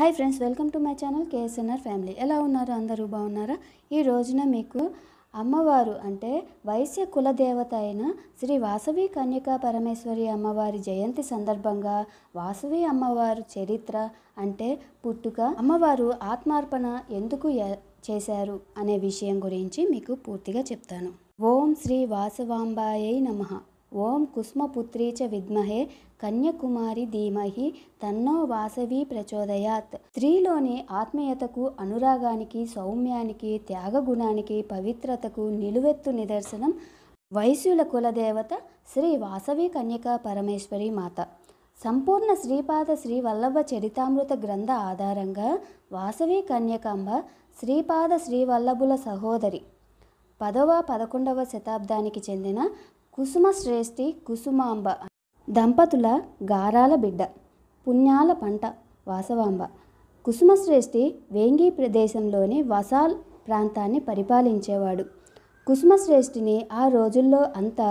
hi friends welcome to my channel KSNR family ఎలా ఉన్నారు అందరూ బాగున్నారా ఈ రోజున మీకు అమ్మవారు అంటే వైశ్య కులదేవత అయిన శ్రీ వాసవి కన్యకా పరమేశ్వరి అమ్మవారి జయంతి సందర్భంగా వాసవి అమ్మవారు చరిత్ర అంటే పుట్టుక అమ్మవారు ఆత్మార్పణ ఎందుకు చేశారు అనే విషయం గురించి మీకు పూర్తిగా చెప్తాను ఓం శ్రీ వాసవాంబాయ నమ ఓం కుస్మపుత్రీచ చ విద్మహే కన్యకుమారి ధీమహి తన్నో వాసవి ప్రచోదయాత్ స్త్రీలోని ఆత్మీయతకు అనురాగానికి సౌమ్యానికి త్యాగగుణానికి పవిత్రతకు నిలువెత్తు నిదర్శనం వైశ్యుల కులదేవత శ్రీ వాసవి కన్యకా పరమేశ్వరి మాత సంపూర్ణ శ్రీపాద శ్రీ వల్లభ చరితామృత గ్రంథ ఆధారంగా వాసవి కన్యకాంబ శ్రీపాద శ్రీవల్లభుల సహోదరి పదవ పదకొండవ శతాబ్దానికి చెందిన కుసుమ శ్రేష్ఠి కుసుమాంబ దంపతుల గారాల బిడ్డ పుణ్యాల పంట వాసవాంబ కుసుమశ్రేష్ఠి వేంగి ప్రదేశంలోని వసాల్ ప్రాంతాన్ని పరిపాలించేవాడు కుసుమశ్రేష్ఠిని ఆ రోజుల్లో అంతా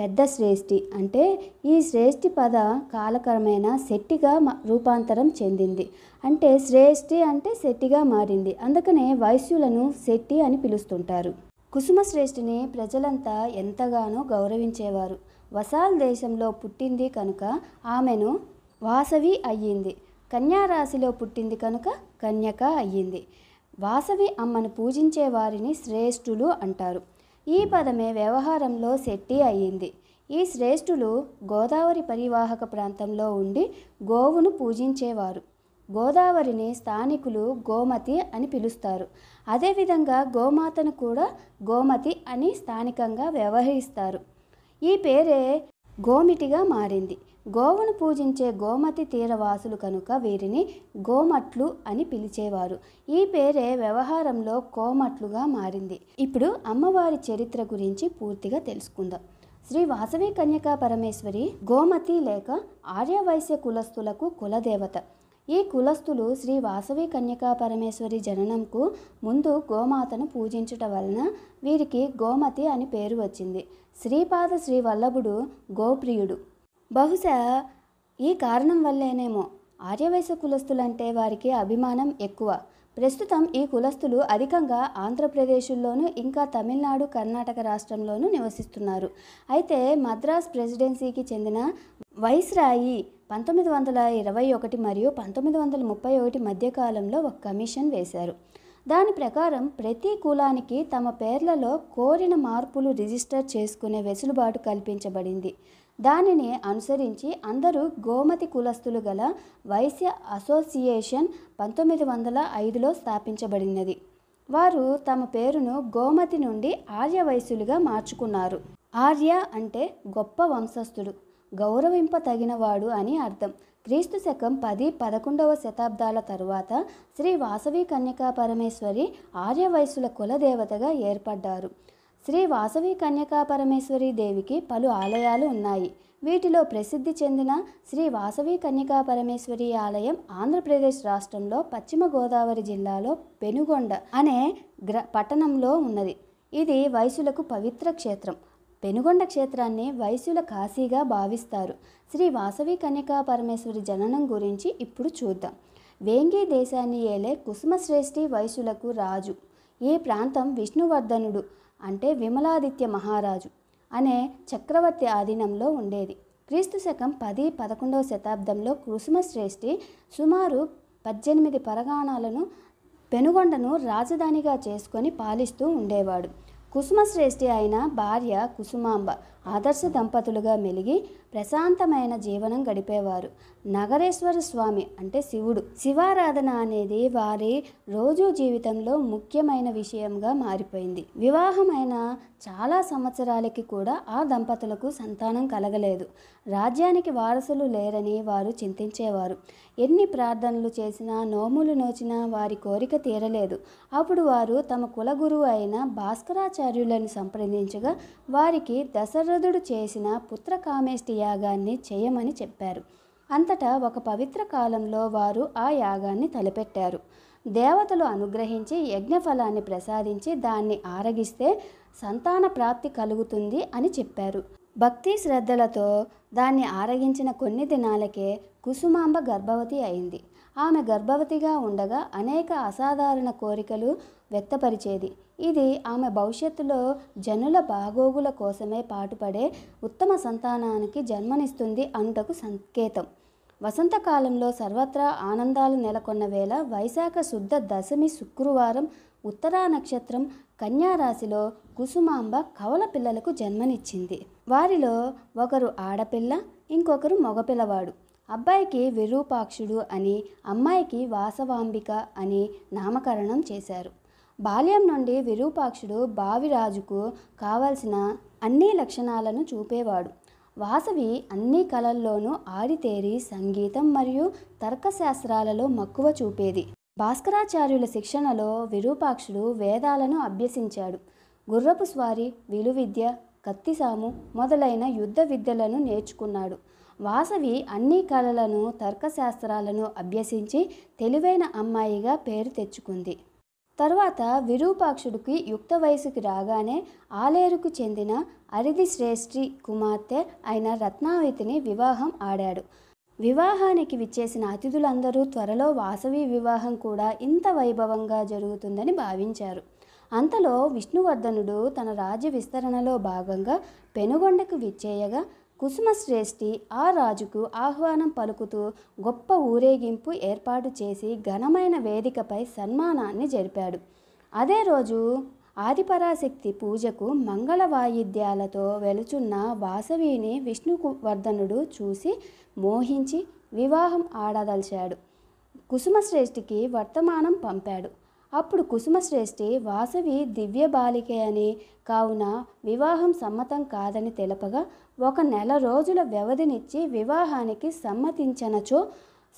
పెద్ద శ్రేష్ఠి అంటే ఈ శ్రేష్ఠి పద కాలక్రమేణ శెట్టిగా రూపాంతరం చెందింది అంటే శ్రేష్ఠి అంటే శెట్టిగా మారింది అందుకనే వైశ్యులను శెట్టి అని పిలుస్తుంటారు కుసుమశ్రేష్ఠిని ప్రజలంతా ఎంతగానో గౌరవించేవారు వసాల్ దేశంలో పుట్టింది కనుక ఆమెను వాసవి అయ్యింది కన్యారాశిలో పుట్టింది కనుక కన్యక అయ్యింది వాసవి అమ్మను పూజించే వారిని శ్రేష్ఠులు అంటారు ఈ పదమే వ్యవహారంలో శెట్టి అయ్యింది ఈ శ్రేష్ఠులు గోదావరి పరివాహక ప్రాంతంలో ఉండి గోవును పూజించేవారు గోదావరిని స్థానికులు గోమతి అని పిలుస్తారు అదేవిధంగా గోమాతను కూడా గోమతి అని స్థానికంగా వ్యవహరిస్తారు ఈ పేరే గోమిటిగా మారింది గోవును పూజించే గోమతి తీరవాసులు కనుక వీరిని గోమట్లు అని పిలిచేవారు ఈ పేరే వ్యవహారంలో కోమట్లుగా మారింది ఇప్పుడు అమ్మవారి చరిత్ర గురించి పూర్తిగా తెలుసుకుందాం శ్రీ వాసవి కన్యకా పరమేశ్వరి గోమతి లేక ఆర్యవైశ్య కులస్తులకు కులదేవత ఈ కులస్థులు శ్రీ వాసవి కన్యకా పరమేశ్వరి జననంకు ముందు గోమాతను పూజించుట వలన వీరికి గోమతి అని పేరు వచ్చింది శ్రీపాద శ్రీ వల్లభుడు గోప్రియుడు బహుశా ఈ కారణం వల్లేనేమో ఆర్యవైశ్య కులస్థులంటే వారికి అభిమానం ఎక్కువ ప్రస్తుతం ఈ కులస్థులు అధికంగా ఆంధ్రప్రదేశ్లోను ఇంకా తమిళనాడు కర్ణాటక రాష్ట్రంలోనూ నివసిస్తున్నారు అయితే మద్రాస్ ప్రెసిడెన్సీకి చెందిన వైస్రాయి పంతొమ్మిది వందల ఇరవై ఒకటి మరియు పంతొమ్మిది వందల ముప్పై ఒకటి మధ్యకాలంలో ఒక కమిషన్ వేశారు దాని ప్రకారం ప్రతి కులానికి తమ పేర్లలో కోరిన మార్పులు రిజిస్టర్ చేసుకునే వెసులుబాటు కల్పించబడింది దానిని అనుసరించి అందరూ గోమతి కులస్తులు గల వైశ్య అసోసియేషన్ పంతొమ్మిది వందల ఐదులో స్థాపించబడినది వారు తమ పేరును గోమతి నుండి ఆర్య వైశ్యులుగా మార్చుకున్నారు ఆర్య అంటే గొప్ప వంశస్థుడు గౌరవింప తగినవాడు అని అర్థం క్రీస్తు శకం పది పదకొండవ శతాబ్దాల తరువాత శ్రీ వాసవి కన్యకా పరమేశ్వరి కుల కులదేవతగా ఏర్పడ్డారు శ్రీ వాసవి కన్యకా పరమేశ్వరి దేవికి పలు ఆలయాలు ఉన్నాయి వీటిలో ప్రసిద్ధి చెందిన శ్రీ వాసవి కన్యకా పరమేశ్వరి ఆలయం ఆంధ్రప్రదేశ్ రాష్ట్రంలో పశ్చిమ గోదావరి జిల్లాలో పెనుగొండ అనే గ్ర పట్టణంలో ఉన్నది ఇది వయసులకు పవిత్ర క్షేత్రం పెనుగొండ క్షేత్రాన్ని వైశ్యుల కాశీగా భావిస్తారు శ్రీ వాసవి కన్యకా పరమేశ్వరి జననం గురించి ఇప్పుడు చూద్దాం వేంగి దేశాన్ని ఏలే కుసుమశ్రేష్ఠి వైశ్యులకు రాజు ఈ ప్రాంతం విష్ణువర్ధనుడు అంటే విమలాదిత్య మహారాజు అనే చక్రవర్తి ఆధీనంలో ఉండేది క్రీస్తు శకం పది పదకొండవ శతాబ్దంలో కుసుమశ్రేష్ఠి సుమారు పద్దెనిమిది పరగాణాలను పెనుగొండను రాజధానిగా చేసుకొని పాలిస్తూ ఉండేవాడు కుసుమ శ్రేష్ఠి అయిన భార్య కుసుమాంబ ఆదర్శ దంపతులుగా మెలిగి ప్రశాంతమైన జీవనం గడిపేవారు నగరేశ్వర స్వామి అంటే శివుడు శివారాధన అనేది వారి రోజు జీవితంలో ముఖ్యమైన విషయంగా మారిపోయింది వివాహమైన చాలా సంవత్సరాలకి కూడా ఆ దంపతులకు సంతానం కలగలేదు రాజ్యానికి వారసులు లేరని వారు చింతించేవారు ఎన్ని ప్రార్థనలు చేసినా నోములు నోచినా వారి కోరిక తీరలేదు అప్పుడు వారు తమ కులగురువు అయిన భాస్కరాచార్యులను సంప్రదించగా వారికి దశర దశరథుడు చేసిన పుత్రకామేష్టి యాగాన్ని చేయమని చెప్పారు అంతటా ఒక పవిత్ర కాలంలో వారు ఆ యాగాన్ని తలపెట్టారు దేవతలు అనుగ్రహించి యజ్ఞఫలాన్ని ప్రసాదించి దాన్ని ఆరగిస్తే సంతాన ప్రాప్తి కలుగుతుంది అని చెప్పారు భక్తి శ్రద్ధలతో దాన్ని ఆరగించిన కొన్ని దినాలకే కుసుమాంబ గర్భవతి అయింది ఆమె గర్భవతిగా ఉండగా అనేక అసాధారణ కోరికలు వ్యక్తపరిచేది ఇది ఆమె భవిష్యత్తులో జనుల బాగోగుల కోసమే పాటుపడే ఉత్తమ సంతానానికి జన్మనిస్తుంది అనుటకు సంకేతం వసంతకాలంలో సర్వత్రా ఆనందాలు నెలకొన్న వేళ వైశాఖ శుద్ధ దశమి శుక్రవారం ఉత్తరా నక్షత్రం కన్యారాశిలో కుసుమాంబ కవల పిల్లలకు జన్మనిచ్చింది వారిలో ఒకరు ఆడపిల్ల ఇంకొకరు మగపిల్లవాడు అబ్బాయికి విరూపాక్షుడు అని అమ్మాయికి వాసవాంబిక అని నామకరణం చేశారు బాల్యం నుండి విరూపాక్షుడు బావిరాజుకు కావలసిన అన్ని లక్షణాలను చూపేవాడు వాసవి అన్ని కళల్లోనూ ఆరితేరి సంగీతం మరియు తర్కశాస్త్రాలలో మక్కువ చూపేది భాస్కరాచార్యుల శిక్షణలో విరూపాక్షుడు వేదాలను అభ్యసించాడు గుర్రపు స్వారి విలువిద్య కత్తిసాము మొదలైన యుద్ధ విద్యలను నేర్చుకున్నాడు వాసవి అన్ని కళలను తర్కశాస్త్రాలను అభ్యసించి తెలివైన అమ్మాయిగా పేరు తెచ్చుకుంది తర్వాత విరూపాక్షుడికి యుక్త వయసుకి రాగానే ఆలేరుకు చెందిన అరిది శ్రేష్ఠి కుమార్తె అయిన రత్నావతిని వివాహం ఆడాడు వివాహానికి విచ్చేసిన అతిథులందరూ త్వరలో వాసవి వివాహం కూడా ఇంత వైభవంగా జరుగుతుందని భావించారు అంతలో విష్ణువర్ధనుడు తన రాజ్య విస్తరణలో భాగంగా పెనుగొండకు విచ్చేయగా కుసుమశ్రేష్ఠి ఆ రాజుకు ఆహ్వానం పలుకుతూ గొప్ప ఊరేగింపు ఏర్పాటు చేసి ఘనమైన వేదికపై సన్మానాన్ని జరిపాడు అదే రోజు ఆదిపరాశక్తి పూజకు మంగళ వాయిద్యాలతో వెలుచున్న వాసవిని విష్ణువర్ధనుడు చూసి మోహించి వివాహం ఆడదలిచాడు కుసుమశ్రేష్ఠికి వర్తమానం పంపాడు అప్పుడు కుసుమశ్రేష్ఠి వాసవి దివ్య బాలికే అని కావున వివాహం సమ్మతం కాదని తెలపగా ఒక నెల రోజుల వ్యవధినిచ్చి వివాహానికి సమ్మతించనచో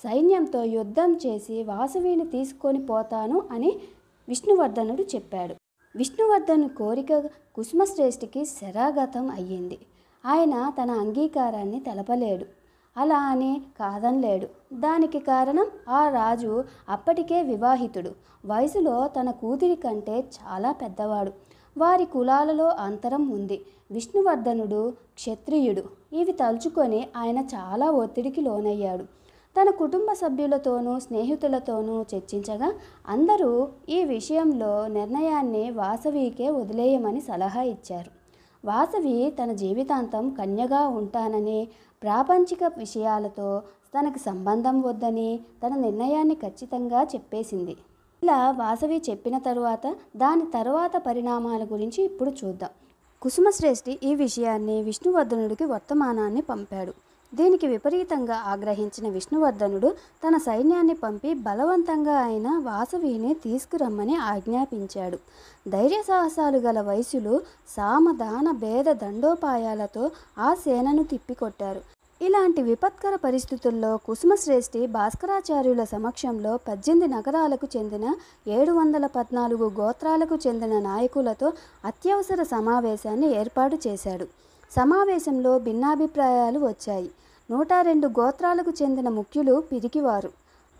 సైన్యంతో యుద్ధం చేసి వాసవిని తీసుకొని పోతాను అని విష్ణువర్ధనుడు చెప్పాడు విష్ణువర్ధను కోరిక కుసుమశ్రేష్ఠికి శరాగతం అయ్యింది ఆయన తన అంగీకారాన్ని తెలపలేడు అలా అని కాదనలేడు దానికి కారణం ఆ రాజు అప్పటికే వివాహితుడు వయసులో తన కూతురి కంటే చాలా పెద్దవాడు వారి కులాలలో అంతరం ఉంది విష్ణువర్ధనుడు క్షత్రియుడు ఇవి తలుచుకొని ఆయన చాలా ఒత్తిడికి లోనయ్యాడు తన కుటుంబ సభ్యులతోనూ స్నేహితులతోనూ చర్చించగా అందరూ ఈ విషయంలో నిర్ణయాన్ని వాసవికే వదిలేయమని సలహా ఇచ్చారు వాసవి తన జీవితాంతం కన్యగా ఉంటానని ప్రాపంచిక విషయాలతో తనకు సంబంధం వద్దని తన నిర్ణయాన్ని ఖచ్చితంగా చెప్పేసింది ఇలా వాసవి చెప్పిన తరువాత దాని తరువాత పరిణామాల గురించి ఇప్పుడు చూద్దాం కుసుమశ్రేష్ఠి ఈ విషయాన్ని విష్ణువర్ధనుడికి వర్తమానాన్ని పంపాడు దీనికి విపరీతంగా ఆగ్రహించిన విష్ణువర్ధనుడు తన సైన్యాన్ని పంపి బలవంతంగా అయిన వాసవిని తీసుకురమ్మని ఆజ్ఞాపించాడు ధైర్య సాహసాలు గల వయసులు సామధాన భేద దండోపాయాలతో ఆ సేనను తిప్పికొట్టారు ఇలాంటి విపత్కర పరిస్థితుల్లో కుసుమశ్రేష్ఠి భాస్కరాచార్యుల సమక్షంలో పద్దెనిమిది నగరాలకు చెందిన ఏడు వందల పద్నాలుగు గోత్రాలకు చెందిన నాయకులతో అత్యవసర సమావేశాన్ని ఏర్పాటు చేశాడు సమావేశంలో భిన్నాభిప్రాయాలు వచ్చాయి నూట రెండు గోత్రాలకు చెందిన ముఖ్యులు పిరికివారు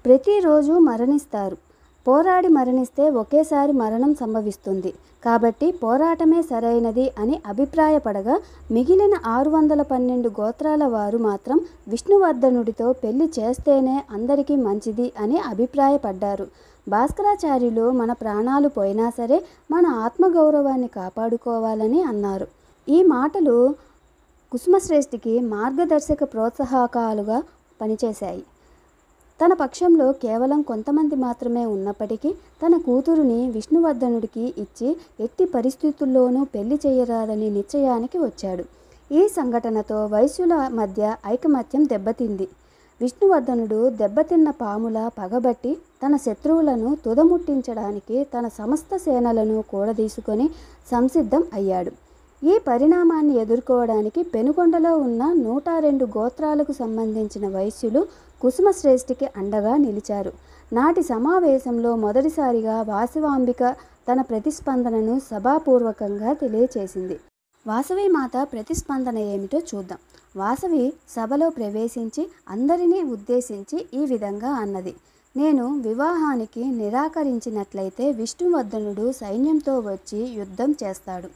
ప్రతిరోజు మరణిస్తారు పోరాడి మరణిస్తే ఒకేసారి మరణం సంభవిస్తుంది కాబట్టి పోరాటమే సరైనది అని అభిప్రాయపడగా మిగిలిన ఆరు వందల పన్నెండు గోత్రాల వారు మాత్రం విష్ణువర్ధనుడితో పెళ్లి చేస్తేనే అందరికీ మంచిది అని అభిప్రాయపడ్డారు భాస్కరాచార్యులు మన ప్రాణాలు పోయినా సరే మన ఆత్మగౌరవాన్ని కాపాడుకోవాలని అన్నారు ఈ మాటలు కుసుమశ్రేష్ఠికి మార్గదర్శక ప్రోత్సాహకాలుగా పనిచేశాయి తన పక్షంలో కేవలం కొంతమంది మాత్రమే ఉన్నప్పటికీ తన కూతురుని విష్ణువర్ధనుడికి ఇచ్చి ఎట్టి పరిస్థితుల్లోనూ పెళ్లి చేయరాదని నిశ్చయానికి వచ్చాడు ఈ సంఘటనతో వైశ్యుల మధ్య ఐకమత్యం దెబ్బతింది విష్ణువర్ధనుడు దెబ్బతిన్న పాముల పగబట్టి తన శత్రువులను తుదముట్టించడానికి తన సమస్త సేనలను కూడదీసుకొని సంసిద్ధం అయ్యాడు ఈ పరిణామాన్ని ఎదుర్కోవడానికి పెనుకొండలో ఉన్న నూట రెండు గోత్రాలకు సంబంధించిన వైశ్యులు కుసుమశ్రేష్ఠికి అండగా నిలిచారు నాటి సమావేశంలో మొదటిసారిగా వాసవాంబిక తన ప్రతిస్పందనను సభాపూర్వకంగా తెలియచేసింది వాసవి మాత ప్రతిస్పందన ఏమిటో చూద్దాం వాసవి సభలో ప్రవేశించి అందరినీ ఉద్దేశించి ఈ విధంగా అన్నది నేను వివాహానికి నిరాకరించినట్లయితే విష్ణువర్ధనుడు సైన్యంతో వచ్చి యుద్ధం చేస్తాడు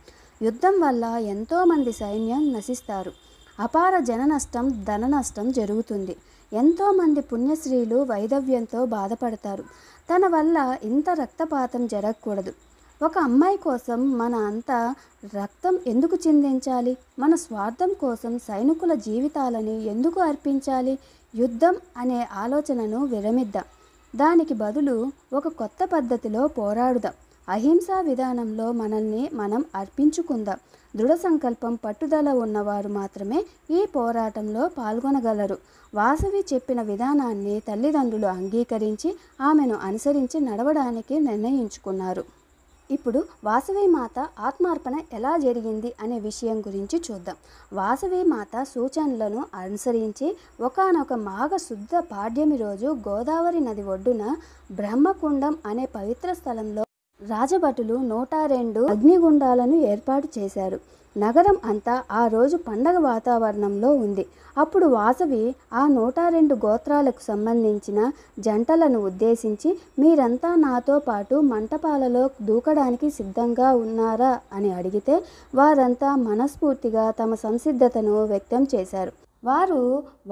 యుద్ధం వల్ల ఎంతోమంది సైన్యం నశిస్తారు అపార జన నష్టం ధన నష్టం జరుగుతుంది ఎంతోమంది పుణ్యశ్రీలు వైధవ్యంతో బాధపడతారు తన వల్ల ఇంత రక్తపాతం జరగకూడదు ఒక అమ్మాయి కోసం మన అంతా రక్తం ఎందుకు చిందించాలి మన స్వార్థం కోసం సైనికుల జీవితాలని ఎందుకు అర్పించాలి యుద్ధం అనే ఆలోచనను విరమిద్దాం దానికి బదులు ఒక కొత్త పద్ధతిలో పోరాడుదాం అహింసా విధానంలో మనల్ని మనం అర్పించుకుందాం దృఢ సంకల్పం పట్టుదల ఉన్నవారు మాత్రమే ఈ పోరాటంలో పాల్గొనగలరు వాసవి చెప్పిన విధానాన్ని తల్లిదండ్రులు అంగీకరించి ఆమెను అనుసరించి నడవడానికి నిర్ణయించుకున్నారు ఇప్పుడు వాసవి మాత ఆత్మార్పణ ఎలా జరిగింది అనే విషయం గురించి చూద్దాం వాసవి మాత సూచనలను అనుసరించి ఒకనొక శుద్ధ పాడ్యమి రోజు గోదావరి నది ఒడ్డున బ్రహ్మకుండం అనే పవిత్ర స్థలంలో రాజభటులు నూట రెండు అగ్నిగుండాలను ఏర్పాటు చేశారు నగరం అంతా ఆ రోజు పండగ వాతావరణంలో ఉంది అప్పుడు వాసవి ఆ నూట రెండు గోత్రాలకు సంబంధించిన జంటలను ఉద్దేశించి మీరంతా నాతో పాటు మంటపాలలో దూకడానికి సిద్ధంగా ఉన్నారా అని అడిగితే వారంతా మనస్ఫూర్తిగా తమ సంసిద్ధతను వ్యక్తం చేశారు వారు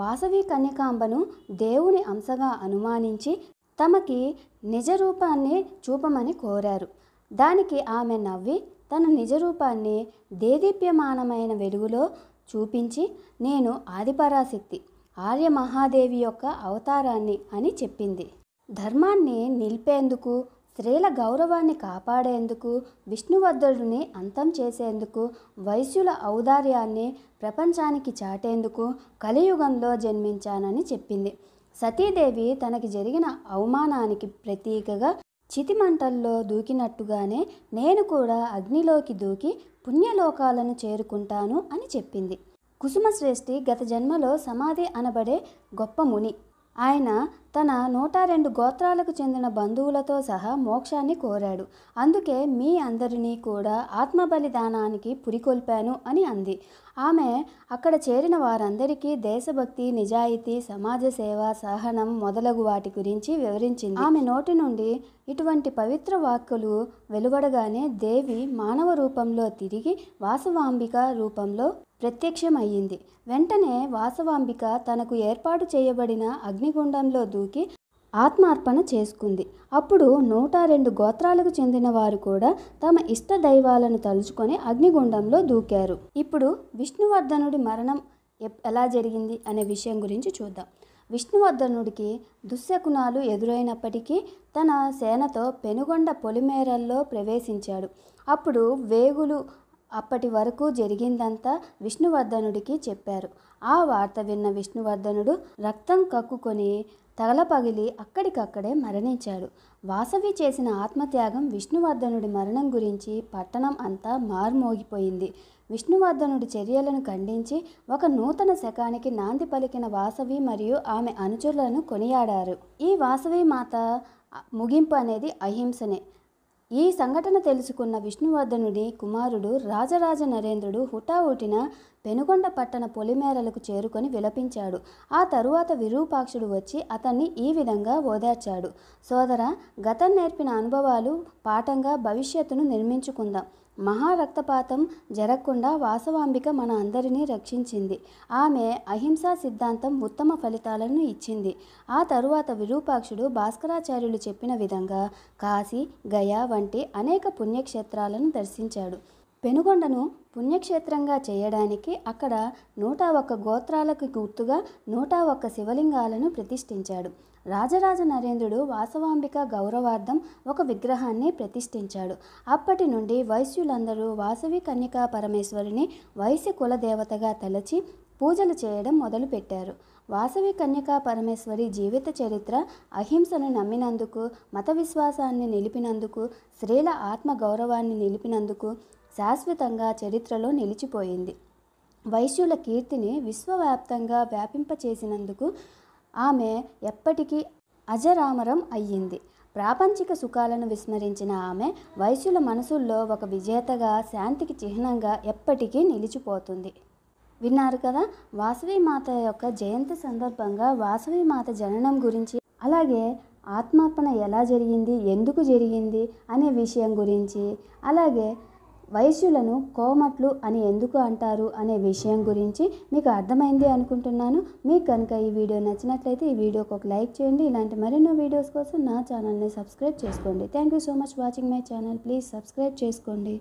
వాసవి కన్యకాంబను దేవుని అంశగా అనుమానించి తమకి నిజ రూపాన్ని చూపమని కోరారు దానికి ఆమె నవ్వి తన నిజ రూపాన్ని దేదీప్యమానమైన వెలుగులో చూపించి నేను ఆదిపరాశక్తి ఆర్య మహాదేవి యొక్క అవతారాన్ని అని చెప్పింది ధర్మాన్ని నిలిపేందుకు స్త్రీల గౌరవాన్ని కాపాడేందుకు విష్ణువర్ధుడిని అంతం చేసేందుకు వైశ్యుల ఔదార్యాన్ని ప్రపంచానికి చాటేందుకు కలియుగంలో జన్మించానని చెప్పింది సతీదేవి తనకి జరిగిన అవమానానికి ప్రతీకగా చితిమంటల్లో దూకినట్టుగానే నేను కూడా అగ్నిలోకి దూకి పుణ్యలోకాలను చేరుకుంటాను అని చెప్పింది కుసుమశ్రేష్ఠి గత జన్మలో సమాధి అనబడే గొప్ప ముని ఆయన తన నూట రెండు గోత్రాలకు చెందిన బంధువులతో సహా మోక్షాన్ని కోరాడు అందుకే మీ అందరినీ కూడా ఆత్మబలిదానానికి పురికొల్పాను అని అంది ఆమె అక్కడ చేరిన వారందరికీ దేశభక్తి నిజాయితీ సమాజ సేవ సహనం మొదలగు వాటి గురించి వివరించింది ఆమె నోటి నుండి ఇటువంటి పవిత్ర వాక్కులు వెలువడగానే దేవి మానవ రూపంలో తిరిగి వాసవాంబిక రూపంలో ప్రత్యక్షమయ్యింది వెంటనే వాసవాంబిక తనకు ఏర్పాటు చేయబడిన అగ్నిగుండంలో దూకి ఆత్మార్పణ చేసుకుంది అప్పుడు నూట రెండు గోత్రాలకు చెందిన వారు కూడా తమ ఇష్ట దైవాలను తలుచుకొని అగ్నిగుండంలో దూకారు ఇప్పుడు విష్ణువర్ధనుడి మరణం ఎలా జరిగింది అనే విషయం గురించి చూద్దాం విష్ణువర్ధనుడికి దుశ్శకునాలు ఎదురైనప్పటికీ తన సేనతో పెనుగొండ పొలిమేరల్లో ప్రవేశించాడు అప్పుడు వేగులు అప్పటి వరకు జరిగిందంతా విష్ణువర్ధనుడికి చెప్పారు ఆ వార్త విన్న విష్ణువర్ధనుడు రక్తం కక్కుకొని తగలపగిలి అక్కడికక్కడే మరణించాడు వాసవి చేసిన ఆత్మత్యాగం విష్ణువర్ధనుడి మరణం గురించి పట్టణం అంతా మార్మోగిపోయింది విష్ణువర్ధనుడి చర్యలను ఖండించి ఒక నూతన శకానికి నాంది పలికిన వాసవి మరియు ఆమె అనుచరులను కొనియాడారు ఈ వాసవి మాత ముగింపు అనేది అహింసనే ఈ సంఘటన తెలుసుకున్న విష్ణువర్ధనుడి కుమారుడు రాజరాజ నరేంద్రుడు హుటాహుటిన పెనుగొండ పట్టణ పొలిమేరలకు చేరుకొని విలపించాడు ఆ తరువాత విరూపాక్షుడు వచ్చి అతన్ని ఈ విధంగా ఓదార్చాడు సోదర గతం నేర్పిన అనుభవాలు పాఠంగా భవిష్యత్తును నిర్మించుకుందాం మహారక్తపాతం జరగకుండా వాసవాంబిక మన అందరినీ రక్షించింది ఆమె అహింసా సిద్ధాంతం ఉత్తమ ఫలితాలను ఇచ్చింది ఆ తరువాత విరూపాక్షుడు భాస్కరాచార్యులు చెప్పిన విధంగా కాశీ గయా వంటి అనేక పుణ్యక్షేత్రాలను దర్శించాడు పెనుగొండను పుణ్యక్షేత్రంగా చేయడానికి అక్కడ నూట ఒక్క గోత్రాలకు గుర్తుగా నూట ఒక్క శివలింగాలను ప్రతిష్ఠించాడు రాజరాజ నరేంద్రుడు వాసవాంబిక గౌరవార్థం ఒక విగ్రహాన్ని ప్రతిష్ఠించాడు అప్పటి నుండి వైశ్యులందరూ వాసవి కన్యకా పరమేశ్వరిని వైశ్య కులదేవతగా తలచి పూజలు చేయడం మొదలుపెట్టారు వాసవి కన్యకా పరమేశ్వరి జీవిత చరిత్ర అహింసను నమ్మినందుకు మత విశ్వాసాన్ని నిలిపినందుకు స్త్రీల ఆత్మ గౌరవాన్ని నిలిపినందుకు శాశ్వతంగా చరిత్రలో నిలిచిపోయింది వైశ్యుల కీర్తిని విశ్వవ్యాప్తంగా వ్యాపింపచేసినందుకు ఆమె ఎప్పటికీ అజరామరం అయ్యింది ప్రాపంచిక సుఖాలను విస్మరించిన ఆమె వయసుల మనసుల్లో ఒక విజేతగా శాంతికి చిహ్నంగా ఎప్పటికీ నిలిచిపోతుంది విన్నారు కదా వాసవి మాత యొక్క జయంతి సందర్భంగా వాసవి మాత జననం గురించి అలాగే ఆత్మార్పణ ఎలా జరిగింది ఎందుకు జరిగింది అనే విషయం గురించి అలాగే వైశ్యులను కోమట్లు అని ఎందుకు అంటారు అనే విషయం గురించి మీకు అర్థమైంది అనుకుంటున్నాను మీకు కనుక ఈ వీడియో నచ్చినట్లయితే ఈ వీడియోకి ఒక లైక్ చేయండి ఇలాంటి మరెన్నో వీడియోస్ కోసం నా ఛానల్ని సబ్స్క్రైబ్ చేసుకోండి thank you so much watching my channel please subscribe చేసుకోండి